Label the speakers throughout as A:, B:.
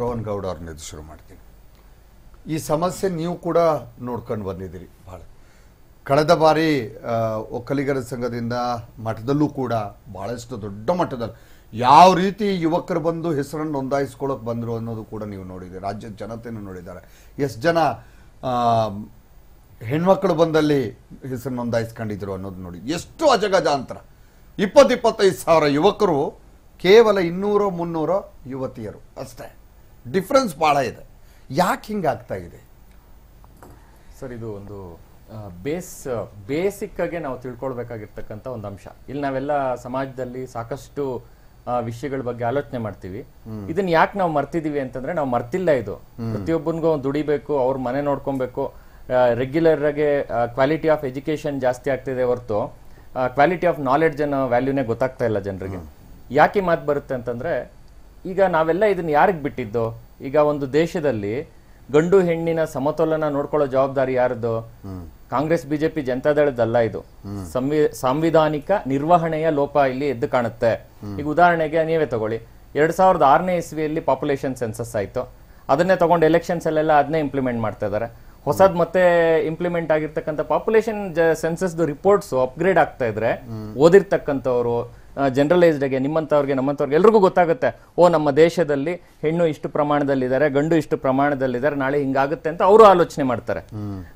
A: ರೋಹನ್ ಗೌಡ ಅವ್ರನ್ನಿದ್ದು ಶುರು ಮಾಡ್ತೀನಿ ಈ ಸಮಸ್ಯೆ ನೀವು ಕೂಡ ನೋಡ್ಕೊಂಡು ಬಂದಿದ್ದೀರಿ ಭಾಳ ಕಳೆದ ಬಾರಿ ಒಕ್ಕಲಿಗರ ಸಂಘದಿಂದ ಮಠದಲ್ಲೂ ಕೂಡ ಭಾಳಷ್ಟು ದೊಡ್ಡ ಮಟ್ಟದಲ್ಲಿ ಯಾವ ರೀತಿ ಯುವಕರು ಬಂದು ಹೆಸರನ್ನು ನೋಂದಾಯಿಸ್ಕೊಳಕ್ಕೆ ಬಂದರು ಅನ್ನೋದು ಕೂಡ ನೀವು ನೋಡಿದ್ದೀರಿ ರಾಜ್ಯದ ಜನತೆಯನ್ನು ನೋಡಿದ್ದಾರೆ ಎಷ್ಟು ಜನ ಹೆಣ್ಮಕ್ಳು ಬಂದಲ್ಲಿ ಹೆಸರು ನೋಂದಾಯಿಸ್ಕೊಂಡಿದ್ರು ಅನ್ನೋದು ನೋಡಿ ಎಷ್ಟು ಅಜಗಜಾಂತರ ಇಪ್ಪತ್ತು ಇಪ್ಪತ್ತೈದು ಸಾವಿರ ಯುವಕರು ಕೇವಲ ಇನ್ನೂರು ಮುನ್ನೂರು ಯುವತಿಯರು ಅಷ್ಟೇ ಡಿಫ್ರೆನ್ಸ್ ಭಾಳ ಇದೆ ಯಾಕೆ ಹಿಂಗಾಗ್ತಾ ಇದೆ
B: ಸರ್ ಇದು ಒಂದು ಬೇಸ್ ಆಗಿ ನಾವು ತಿಳ್ಕೊಳ್ಬೇಕಾಗಿರ್ತಕ್ಕಂಥ ಒಂದು ಅಂಶ ಇಲ್ಲಿ ನಾವೆಲ್ಲ ಸಮಾಜದಲ್ಲಿ ಸಾಕಷ್ಟು ವಿಷಯಗಳ ಬಗ್ಗೆ ಆಲೋಚನೆ ಮಾಡ್ತೀವಿ ಇದನ್ನ ಯಾಕೆ ನಾವು ಮರ್ತಿದೀವಿ ಅಂತಂದ್ರೆ ನಾವು ಮರ್ತಿಲ್ಲ ಇದು ಪ್ರತಿಯೊಬ್ಬನಿಗೂ ದುಡಿಬೇಕು ಅವ್ರ ಮನೆ ನೋಡ್ಕೊಬೇಕು ರೆಗ್ಯುಲರ್ ಆಗಿ ಕ್ವಾಲಿಟಿ ಆಫ್ ಎಜುಕೇಶನ್ ಜಾಸ್ತಿ ಆಗ್ತಿದೆ ಹೊರತು ಕ್ವಾಲಿಟಿ ಆಫ್ ನಾಲೆಡ್ಜ್ ಅನ್ನೋ ವ್ಯಾಲ್ಯೂನೇ ಗೊತ್ತಾಗ್ತಾ ಇಲ್ಲ ಜನರಿಗೆ ಯಾಕೆ ಮಾತು ಬರುತ್ತೆ ಅಂತಂದ್ರೆ ಈಗ ನಾವೆಲ್ಲ ಇದನ್ನ ಯಾರಿಗೆ ಬಿಟ್ಟಿದ್ದು ಈಗ ಒಂದು ದೇಶದಲ್ಲಿ ಗಂಡು ಹೆಣ್ಣಿನ ಸಮತೋಲನ ನೋಡ್ಕೊಳ್ಳೋ ಜವಾಬ್ದಾರಿ ಯಾರದ್ದು ಕಾಂಗ್ರೆಸ್ ಬಿಜೆಪಿ ಜನತಾದಳದಲ್ಲ ಇದು ಸಂವಿ ಸಾಂವಿಧಾನಿಕ ನಿರ್ವಹಣೆಯ ಲೋಪ ಇಲ್ಲಿ ಎದ್ದು ಕಾಣುತ್ತೆ ಈಗ ಉದಾಹರಣೆಗೆ ನೀವೇ ತಗೊಳ್ಳಿ ಎರಡ್ ಸಾವಿರದ ಆರನೇ ಇಸ್ವಿಯಲ್ಲಿ ಪಾಪ್ಯುಲೇಷನ್ ಸೆನ್ಸಸ್ ಆಯಿತು ಅದನ್ನೇ ತಗೊಂಡು ಎಲೆಕ್ಷನ್ಸ್ ಅಲ್ಲೆಲ್ಲ ಅದನ್ನೇ ಇಂಪ್ಲಿಮೆಂಟ್ ಮಾಡ್ತಾ ಇದ್ದಾರೆ ಹೊಸದ್ ಮತ್ತೆ ಇಂಪ್ಲಿಮೆಂಟ್ ಆಗಿರ್ತಕ್ಕಂಥ ಪಾಪ್ಯುಲೇಷನ್ ಸೆನ್ಸಸ್ ರಿಪೋರ್ಟ್ಸ್ ಅಪ್ಗ್ರೇಡ್ ಆಗ್ತಾ ಇದ್ರೆ ಓದಿರ್ತಕ್ಕಂಥವ್ರು ಜನರಲೈಸ್ಡ್ಗೆ ನಿಮ್ಮಂಥವ್ರಿಗೆ ನಮ್ಮಂಥವ್ರಿಗೆ ಎಲ್ರಿಗೂ ಗೊತ್ತಾಗುತ್ತೆ ಓ ನಮ್ಮ ದೇಶದಲ್ಲಿ ಹೆಣ್ಣು ಇಷ್ಟು ಪ್ರಮಾಣದಲ್ಲಿದ್ದಾರೆ ಗಂಡು ಇಷ್ಟು ಪ್ರಮಾಣದಲ್ಲಿದ್ದಾರೆ ನಾಳೆ ಹಿಂಗಾಗುತ್ತೆ ಅಂತ ಅವರು ಆಲೋಚನೆ ಮಾಡ್ತಾರೆ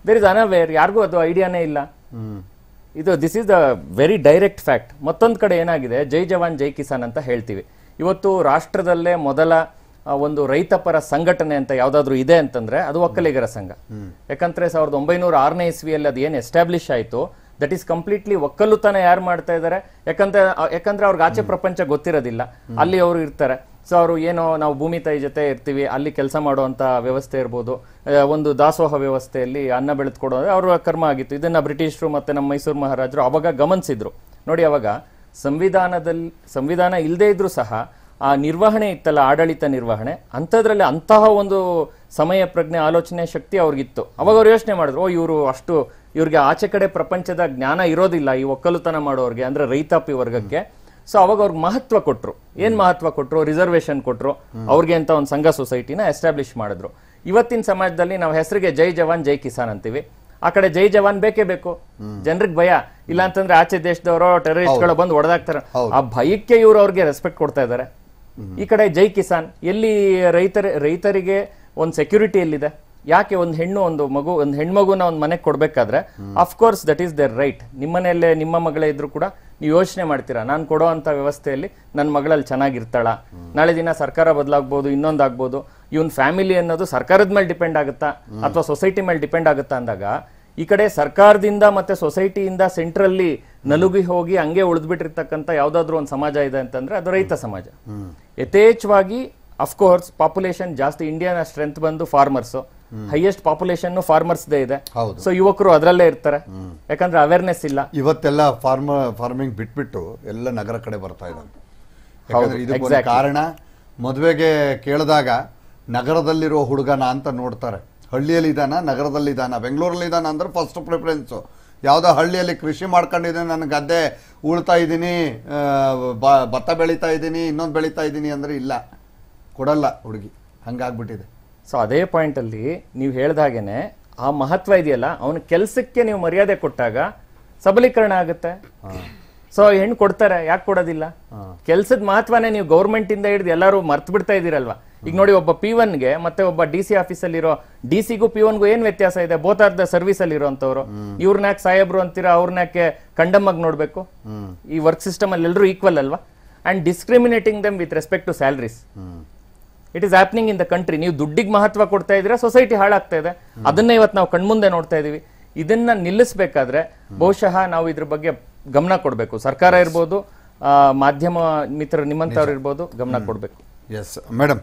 B: ದೇರ್ ಇಸ್ ಅನವೇರ್ ಯಾರಿಗೂ ಅದು ಐಡಿಯಾನೇ ಇಲ್ಲ ಇದು this is a very direct fact ಮತ್ತೊಂದು ಕಡೆ ಏನಾಗಿದೆ ಜೈ ಜವಾನ್ ಜೈ ಕಿಸಾನ್ ಅಂತ ಹೇಳ್ತೀವಿ ಇವತ್ತು ರಾಷ್ಟ್ರದಲ್ಲೇ ಮೊದಲ ಒಂದು ರೈತಪರ ಸಂಘಟನೆ ಅಂತ ಯಾವುದಾದ್ರೂ ಇದೆ ಅಂತಂದ್ರೆ ಅದು ಒಕ್ಕಲಿಗರ ಸಂಘ ಯಾಕಂದ್ರೆ ಸಾವಿರದ ಒಂಬೈನೂರ ಆರನೇ ಇಸ್ವಿಯಲ್ಲಿ ಅದು ಏನು ಎಸ್ಟಾಬ್ಲಿಷ್ ಆಯಿತು ದಟ್ ಈಸ್ ಕಂಪ್ಲೀಟ್ಲಿ ಒಕ್ಕಲುತನ ಯಾರು ಮಾಡ್ತಾ ಇದ್ದಾರೆ ಯಾಕಂದ್ರೆ ಯಾಕಂದ್ರೆ ಅವ್ರಿಗೆ ಆಚೆ ಪ್ರಪಂಚ ಗೊತ್ತಿರೋದಿಲ್ಲ ಅಲ್ಲಿ ಅವರು ಇರ್ತಾರೆ ಸೊ ಅವರು ಏನೋ ನಾವು ಭೂಮಿ ತಾಯಿ ಜೊತೆ ಇರ್ತೀವಿ ಅಲ್ಲಿ ಕೆಲಸ ಮಾಡುವಂಥ ವ್ಯವಸ್ಥೆ ಇರ್ಬೋದು ಒಂದು ದಾಸೋಹ ವ್ಯವಸ್ಥೆಯಲ್ಲಿ ಅನ್ನ ಬೆಳೆದುಕೊಡೋದು ಅವರ ಕರ್ಮ ಆಗಿತ್ತು ಇದನ್ನು ಬ್ರಿಟಿಷರು ಮತ್ತು ನಮ್ಮ ಮೈಸೂರು ಮಹಾರಾಜರು ಅವಾಗ ಗಮನಿಸಿದ್ರು ನೋಡಿ ಅವಾಗ ಸಂವಿಧಾನದಲ್ಲಿ ಸಂವಿಧಾನ ಇಲ್ಲದೇ ಇದ್ರೂ ಸಹ ಆ ನಿರ್ವಹಣೆ ಇತ್ತಲ್ಲ ಆಡಳಿತ ನಿರ್ವಹಣೆ ಅಂಥದ್ರಲ್ಲಿ ಅಂತಹ ಒಂದು ಸಮಯ ಪ್ರಜ್ಞೆ ಆಲೋಚನೆ ಶಕ್ತಿ ಅವ್ರಿಗಿತ್ತು ಅವಾಗ ಅವ್ರು ಯೋಚನೆ ಮಾಡಿದ್ರು ಓ ಇವರು ಅಷ್ಟು ಇವ್ರಿಗೆ ಆಚೆ ಕಡೆ ಪ್ರಪಂಚದ ಜ್ಞಾನ ಇರೋದಿಲ್ಲ ಈ ಒಕ್ಕಲುತನ ಮಾಡೋರಿಗೆ ಅಂದ್ರೆ ರೈತಾಪಿ ವರ್ಗಕ್ಕೆ ಸೊ ಅವಾಗ ಅವ್ರಿಗೆ ಮಹತ್ವ ಕೊಟ್ಟರು ಏನ್ ಮಹತ್ವ ಕೊಟ್ರು ರಿಸರ್ವೇಶನ್ ಕೊಟ್ಟರು ಅವ್ರಿಗೆ ಅಂತ ಒಂದು ಸಂಘ ಸೊಸೈಟಿನ ಎಸ್ಟಾಬ್ಲಿಷ್ ಮಾಡಿದ್ರು ಇವತ್ತಿನ ಸಮಾಜದಲ್ಲಿ ನಾವು ಹೆಸರಿಗೆ ಜೈ ಜವಾನ್ ಜೈ ಕಿಸಾನ್ ಅಂತೀವಿ ಆ ಕಡೆ ಜೈ ಜವಾನ್ ಬೇಕೇ ಬೇಕು ಜನರಿಗೆ ಭಯ ಇಲ್ಲ ಅಂತಂದ್ರೆ ಆಚೆ ದೇಶದವರು ಟೆರರಿಸ್ಟ್ಗಳು ಬಂದು ಒಡೆದಾಗ್ತಾರೆ ಆ ಭಯಕ್ಕೆ ಇವರು ಅವ್ರಿಗೆ ರೆಸ್ಪೆಕ್ಟ್ ಕೊಡ್ತಾ ಇದ್ದಾರೆ ಈ ಕಡೆ ಜೈ ಕಿಸಾನ್ ಎಲ್ಲಿ ರೈತರ ರೈತರಿಗೆ ಒಂದು ಸೆಕ್ಯೂರಿಟಿ ಎಲ್ಲಿದೆ ಯಾಕೆ ಒಂದು ಹೆಣ್ಣು ಒಂದು ಮಗು ಒಂದು ಹೆಣ್ಮಗುನ ಒಂದು ಮನೆಗೆ ಕೊಡಬೇಕಾದ್ರೆ of course that is there right ನಿಮ್ಮನೆಯಲ್ಲೇ ನಿಮ್ಮ ಮಗಳೇ ಇದ್ರು ಕೂಡ ನೀವು ಯೋಚನೆ ಮಾಡ್ತೀರಾ ನಾನು ಕೊಡೋ ಅಂತ ವ್ಯವಸ್ಥೆಯಲ್ಲಿ ನನ್ನ ಮಗಳಲ್ಲಿ ಚೆನ್ನಾಗಿರ್ತಾಳ ನಾಳೆ ದಿನ ಸರ್ಕಾರ ಬದಲಾಗ್ಬೋದು ಇನ್ನೊಂದಾಗ್ಬೋದು ಇವನ್ ಫ್ಯಾಮಿಲಿ ಅನ್ನೋದು ಸರ್ಕಾರದ ಮೇಲೆ ಡಿಪೆಂಡ್ ಆಗುತ್ತಾ ಅಥವಾ ಸೊಸೈಟಿ ಮೇಲೆ ಡಿಪೆಂಡ್ ಆಗುತ್ತಾ ಅಂದಾಗ ಈ ಕಡೆ ಸರ್ಕಾರದಿಂದ ಮತ್ತೆ ಸೊಸೈಟಿಯಿಂದ ಸೆಂಟ್ರಲ್ಲಿ ನಲುಗಿ ಹೋಗಿ ಹಂಗೆ ಉಳಿದ್ಬಿಟ್ಟಿರ್ತಕ್ಕಂಥ ಯಾವುದಾದ್ರೂ ಒಂದು ಸಮಾಜ ಇದೆ ಅಂತಂದ್ರೆ ಅದು ರೈತ ಸಮಾಜ ಯಥೇಚ್ಛವಾಗಿ ಅಫ್ಕೋರ್ಸ್ ಪಾಪ್ಯುಲೇಷನ್ ಜಾಸ್ತಿ ಇಂಡಿಯಾನ ಸ್ಟ್ರೆಂತ್ ಬಂದು ಫಾರ್ಮರ್ಸು ಹೈಯೆಸ್ಟ್ ಪಾಪ್ಯುಲೇಷನ್ ಫಾರ್ಮರ್ಸ್ ದೇ ಇದೆ
A: ಸೊ ಯುವಕರು ಅದರಲ್ಲೇ ಇರ್ತಾರೆ ಯಾಕಂದ್ರೆ ಅವೇರ್ನೆಸ್ ಇಲ್ಲ ಇವತ್ತೆಲ್ಲ ಫಾರ್ಮ ಫಾರ್ಮಿಂಗ್ ಬಿಟ್ಬಿಟ್ಟು ಎಲ್ಲ ನಗರ ಕಡೆ ಬರ್ತಾ ಇದ್ದಾರೆ ಕಾರಣ ಮದುವೆಗೆ ಕೇಳಿದಾಗ ನಗರದಲ್ಲಿರೋ ಹುಡುಗನ ಅಂತ ನೋಡ್ತಾರೆ ಹಳ್ಳಿಯಲ್ಲಿ ಇದಾನ ನಗರದಲ್ಲಿ ಇದಾನ ಬೆಂಗಳೂರಲ್ಲಿ ಇದಾನ ಅಂದ್ರೆ ಫಸ್ಟ್ ಪ್ರಿಫರೆನ್ಸು ಯಾವುದೋ ಹಳ್ಳಿಯಲ್ಲಿ ಕೃಷಿ ಮಾಡ್ಕೊಂಡಿದ್ದೀನಿ ನನ್ನ ಗದ್ದೆ ಉಳ್ತಾ ಇದ್ದೀನಿ ಭತ್ತ ಬೆಳೀತಾ ಇದ್ದೀನಿ ಇನ್ನೊಂದು ಬೆಳೀತಾ ಇದ್ದೀನಿ ಅಂದರೆ ಇಲ್ಲ ಕೊಡಲ್ಲ ಹುಡುಗಿ ಹಂಗಾಗ್ಬಿಟ್ಟಿದೆ ಸೊ ಅದೇ ಅಲ್ಲಿ ನೀವು ಹೇಳ್ದ ಹಾಗೇನೆ ಆ ಮಹತ್ವ
B: ಇದೆಯಲ್ಲ ಅವನ ಕೆಲಸಕ್ಕೆ ನೀವು ಮರ್ಯಾದೆ ಕೊಟ್ಟಾಗ ಸಬಲೀಕರಣ ಆಗುತ್ತೆ ಸೊ ಹೆಣ್ಣು ಕೊಡ್ತಾರೆ ಯಾಕೆ ಕೊಡೋದಿಲ್ಲ ಕೆಲಸದ ಮಹತ್ವನೇ ನೀವು ಗೌರ್ಮೆಂಟ್ ಇಂದ ಹಿಡಿದು ಎಲ್ಲರೂ ಮರ್ತ್ ಬಿಡ್ತಾ ಇದ್ದೀರಲ್ವಾ ಈಗ ನೋಡಿ ಒಬ್ಬ ಪಿ ಗೆ ಮತ್ತೆ ಒಬ್ಬ ಡಿ ಸಿ ಆಫೀಸಲ್ಲಿರೋ ಡಿ ಸಿಗೂ ಪಿ ಒನ್ಗೂ ಏನ್ ವ್ಯತ್ಯಾಸ ಇದೆ ಬೋತಾದ ಸರ್ವಿಸ್ ಅಲ್ಲಿ ಇರೋಂಥವ್ರು ಇವ್ರನ್ಯಾಕೆ ಸಾಹೇಬ್ರು ಅಂತೀರಾ ಅವ್ರನ್ಯಾಕೆ ಕಂಡಮ್ಮಾಗಿ ನೋಡಬೇಕು ಈ ವರ್ಕ್ ಸಿಸ್ಟಮ್ ಅಲ್ಲಿ ಎಲ್ಲರೂ ಈಕ್ವಲ್ ಅಲ್ವಾ and discriminating them with respect to salaries it is happening in the country ನೀವು ದುಡ್ಡಿಗೆ ಮಹತ್ವ ಕೊಡ್ತಾ ಇದ್ರೆ ಸೊಸೈಟಿ ಹಾಳಾಗ್ತಾ ಇದೆ ಅದನ್ನ ಇವತ್ತು ನಾವು ಕಣ್ಮುಂದೆ ನೋಡ್ತಾ ಇದೀವಿ ಇದನ್ನ ನಿಲ್ಲಿಸಬೇಕಾದ್ರೆ ಬಹುಶಃ ನಾವು ಇದ್ರ ಬಗ್ಗೆ ಗಮನ ಕೊಡಬೇಕು ಸರ್ಕಾರ ಇರ್ಬೋದು ಮಾಧ್ಯಮ ಮಿತ್ರ ನಿಮ್ಮಂಥವ್ರು ಇರ್ಬೋದು ಗಮನ ಕೊಡಬೇಕು
A: ಎಸ್ ಮೇಡಮ್